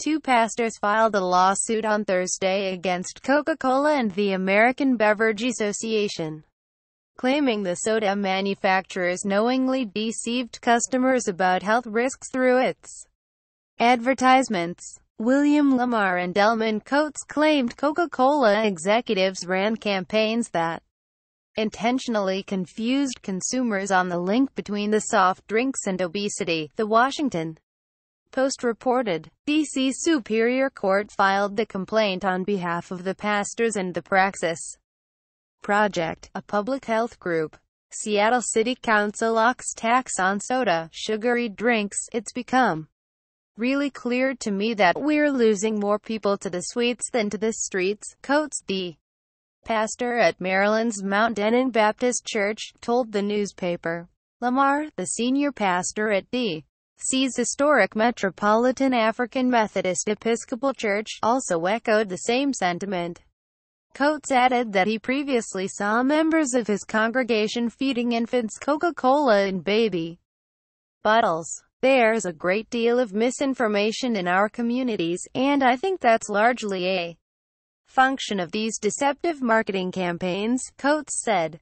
Two pastors filed a lawsuit on Thursday against Coca-Cola and the American Beverage Association, claiming the soda manufacturers knowingly deceived customers about health risks through its advertisements. William Lamar and Delman Coates claimed Coca-Cola executives ran campaigns that intentionally confused consumers on the link between the soft drinks and obesity. The Washington Post reported, D.C. Superior Court filed the complaint on behalf of the pastors and the Praxis Project, a public health group. Seattle City Council locks tax on soda, sugary drinks, it's become really clear to me that we're losing more people to the sweets than to the streets, Coates, the pastor at Maryland's Mount Denon Baptist Church, told the newspaper. Lamar, the senior pastor at the sees historic Metropolitan African Methodist Episcopal Church, also echoed the same sentiment. Coates added that he previously saw members of his congregation feeding infants Coca-Cola in baby bottles. There's a great deal of misinformation in our communities, and I think that's largely a function of these deceptive marketing campaigns, Coates said.